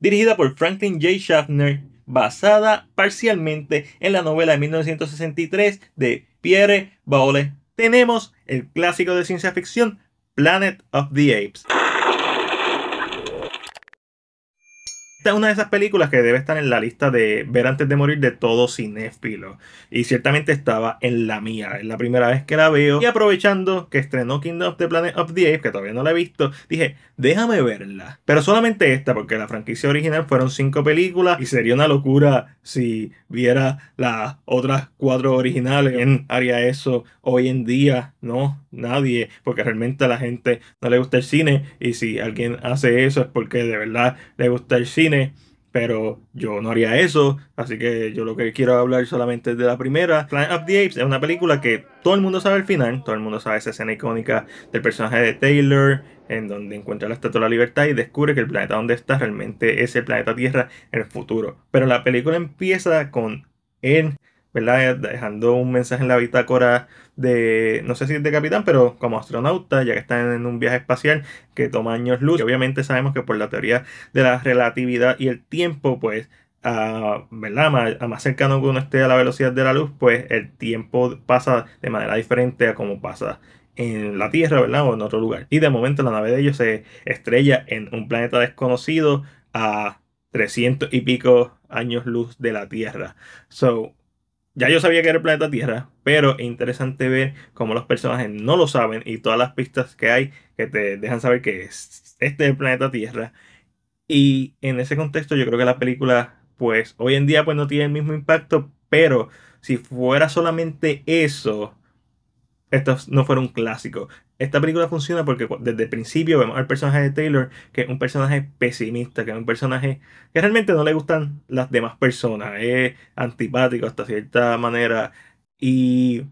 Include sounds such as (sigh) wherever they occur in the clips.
dirigida por Franklin J. Schaffner, basada parcialmente en la novela de 1963 de Pierre Baole, Tenemos el clásico de ciencia ficción Planet of the Apes. Esta es una de esas películas que debe estar en la lista de ver antes de morir de todo cinéfilo. Y ciertamente estaba en la mía. Es la primera vez que la veo. Y aprovechando que estrenó Kingdom of the Planet of the Apes, que todavía no la he visto, dije, déjame verla. Pero solamente esta, porque la franquicia original fueron cinco películas. Y sería una locura si viera las otras cuatro originales. ¿Quién haría eso hoy en día? No, nadie. Porque realmente a la gente no le gusta el cine. Y si alguien hace eso es porque de verdad le gusta el cine pero yo no haría eso, así que yo lo que quiero hablar solamente es de la primera. Planet of the Apes es una película que todo el mundo sabe al final, todo el mundo sabe esa escena icónica del personaje de Taylor, en donde encuentra la Estatua de la Libertad y descubre que el planeta donde está realmente es el planeta Tierra en el futuro. Pero la película empieza con él ¿verdad? Eh, dejando un mensaje en la bitácora de, no sé si es de capitán, pero como astronauta, ya que están en un viaje espacial que toma años luz. Y obviamente sabemos que por la teoría de la relatividad y el tiempo, pues, a, ¿verdad? Más, a más cercano que uno esté a la velocidad de la luz, pues el tiempo pasa de manera diferente a como pasa en la Tierra, ¿verdad? O en otro lugar. Y de momento la nave de ellos se estrella en un planeta desconocido a 300 y pico años luz de la Tierra. So, ya yo sabía que era el planeta Tierra, pero es interesante ver cómo los personajes no lo saben y todas las pistas que hay que te dejan saber que este es el planeta Tierra. Y en ese contexto yo creo que la película, pues hoy en día pues no tiene el mismo impacto, pero si fuera solamente eso, esto no fue un clásico. Esta película funciona porque desde el principio vemos al personaje de Taylor, que es un personaje pesimista, que es un personaje que realmente no le gustan las demás personas, es antipático hasta cierta manera. Y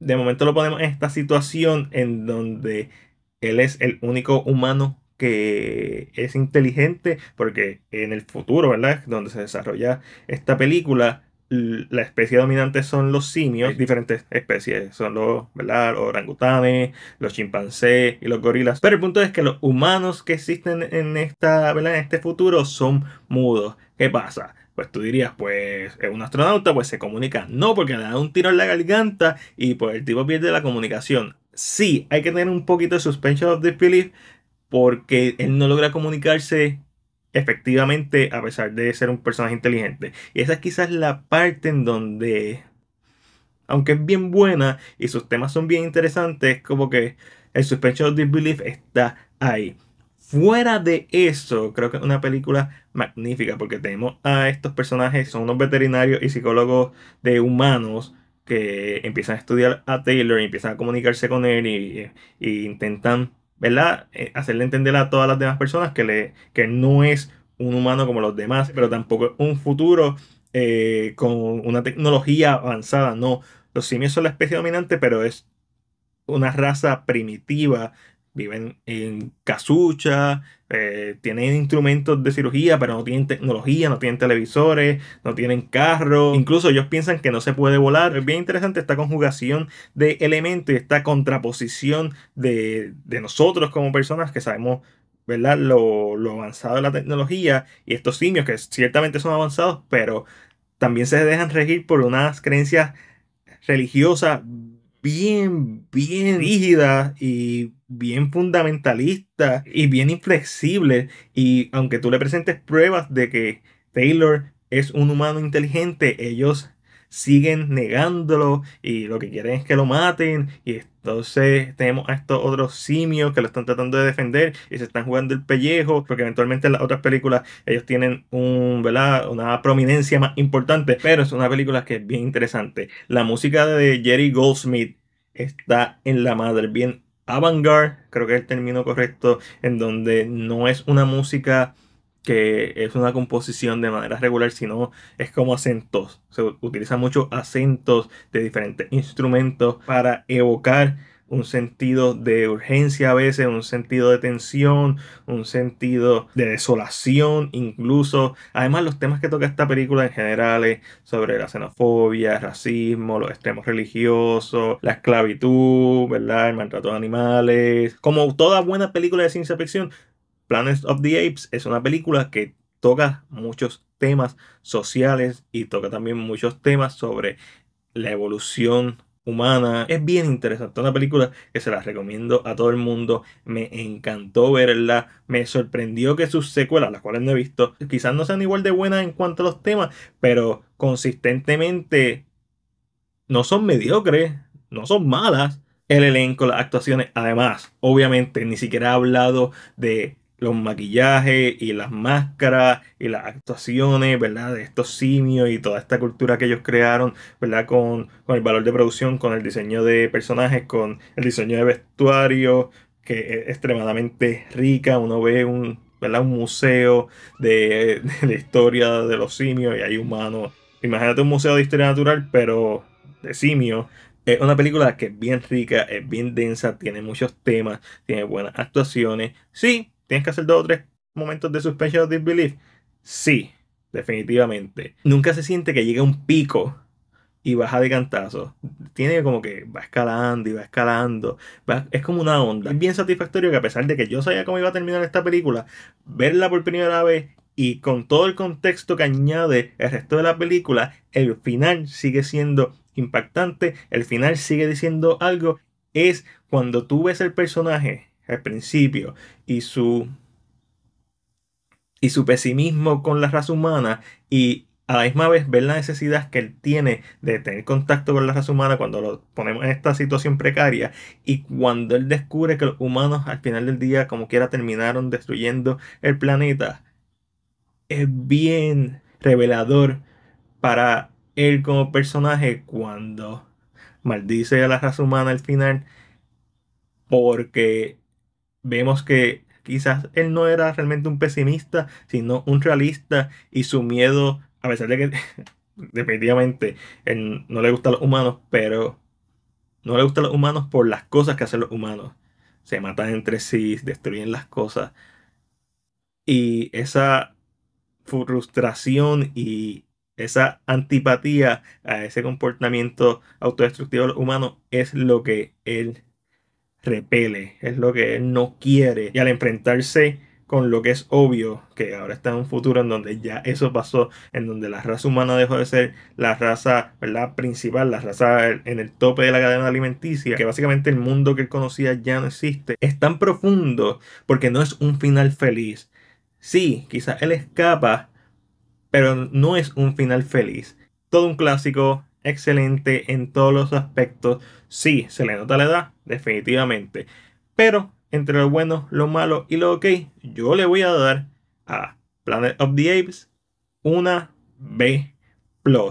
de momento lo ponemos en esta situación en donde él es el único humano que es inteligente, porque en el futuro, ¿verdad? Donde se desarrolla esta película, la especie dominante son los simios, diferentes especies, son los orangutanes, los chimpancés y los gorilas. Pero el punto es que los humanos que existen en, esta, ¿verdad? en este futuro son mudos. ¿Qué pasa? Pues tú dirías, pues un astronauta pues se comunica. No, porque le da un tiro en la garganta y pues el tipo pierde la comunicación. Sí, hay que tener un poquito de suspension of disbelief porque él no logra comunicarse efectivamente a pesar de ser un personaje inteligente. Y esa es quizás la parte en donde, aunque es bien buena y sus temas son bien interesantes, es como que el suspension of disbelief está ahí. Fuera de eso, creo que es una película magnífica porque tenemos a estos personajes, son unos veterinarios y psicólogos de humanos que empiezan a estudiar a Taylor y empiezan a comunicarse con él y intentan ¿verdad? Eh, hacerle entender a todas las demás personas que, le, que no es un humano como los demás, pero tampoco es un futuro eh, con una tecnología avanzada, no. Los simios son la especie dominante, pero es una raza primitiva viven en casucha eh, tienen instrumentos de cirugía, pero no tienen tecnología, no tienen televisores, no tienen carro. Incluso ellos piensan que no se puede volar. Es bien interesante esta conjugación de elementos y esta contraposición de, nosotros como personas que sabemos ¿verdad? Lo, lo, avanzado de la tecnología y estos simios que ciertamente son avanzados, pero también se dejan regir por unas creencias religiosas bien, bien rígida y bien fundamentalista y bien inflexible. Y aunque tú le presentes pruebas de que Taylor es un humano inteligente, ellos siguen negándolo y lo que quieren es que lo maten y entonces tenemos a estos otros simios que lo están tratando de defender y se están jugando el pellejo, porque eventualmente en las otras películas ellos tienen un, una prominencia más importante, pero es una película que es bien interesante. La música de Jerry Goldsmith está en la madre, bien avant-garde, creo que es el término correcto, en donde no es una música que es una composición de manera regular, sino es como acentos. Se utilizan muchos acentos de diferentes instrumentos para evocar un sentido de urgencia a veces, un sentido de tensión, un sentido de desolación incluso. Además los temas que toca esta película en general es sobre la xenofobia, el racismo, los extremos religiosos, la esclavitud, ¿verdad? el maltrato de animales. Como toda buena película de ciencia ficción, Planet of the Apes es una película que toca muchos temas sociales y toca también muchos temas sobre la evolución humana. Es bien interesante, una película que se la recomiendo a todo el mundo. Me encantó verla, me sorprendió que sus secuelas, las cuales no he visto, quizás no sean igual de buenas en cuanto a los temas, pero consistentemente no son mediocres, no son malas. El elenco, las actuaciones, además, obviamente ni siquiera ha hablado de los maquillajes y las máscaras y las actuaciones, ¿verdad? De estos simios y toda esta cultura que ellos crearon, ¿verdad? Con, el valor de producción, con el diseño de personajes, con el diseño de vestuario, que es extremadamente rica. Uno ve un, ¿verdad? un museo de, (laughs) de la historia de los simios y hay humanos. Imagínate un museo de historia natural, pero de simios. Es una película que es bien rica, es bien densa, tiene muchos temas, tiene buenas actuaciones. Sí, ¿Tienes que hacer dos o tres momentos de suspension of disbelief? Sí, definitivamente. Nunca se siente que llega un pico y baja de cantazo. Tiene como que va escalando y va escalando. es como una onda. Es bien satisfactorio que a pesar de que yo sabía cómo iba a terminar esta película, verla por primera vez y con todo el contexto que añade el resto de la película, el final sigue siendo impactante, el final sigue diciendo algo. Es cuando tú ves el personaje al principio y su y su pesimismo con la raza humana y a la misma vez ver la necesidad que él tiene de tener contacto con la raza humana cuando lo ponemos en esta situación precaria y cuando él descubre que los humanos al final del día como quiera terminaron destruyendo el planeta es bien revelador para él como personaje cuando maldice a la raza humana al final porque vemos que quizás él no era realmente un pesimista, sino un realista y su miedo, a pesar de que (laughs) definitivamente él no le gustan los humanos, pero no le gustan los humanos por las cosas que hacen los humanos. Se matan entre sí, destruyen las cosas. Y esa frustración y esa antipatía a ese comportamiento autodestructivo de los humanos es lo que él repele, es lo que él no quiere. Y al enfrentarse con lo que es obvio, que ahora está en un futuro en donde ya eso pasó, en donde la raza humana dejó de ser la raza la principal, la raza en el tope de la cadena alimenticia, que básicamente el mundo que él conocía ya no existe, es tan profundo porque no es un final feliz. Sí, quizás él escapa, pero no es un final feliz. Todo un clásico, excelente en todos los aspectos. Sí, se le nota la edad, definitivamente. Pero entre lo bueno, lo malo y lo ok, yo le voy a dar a Planet of the Apes una B. Pero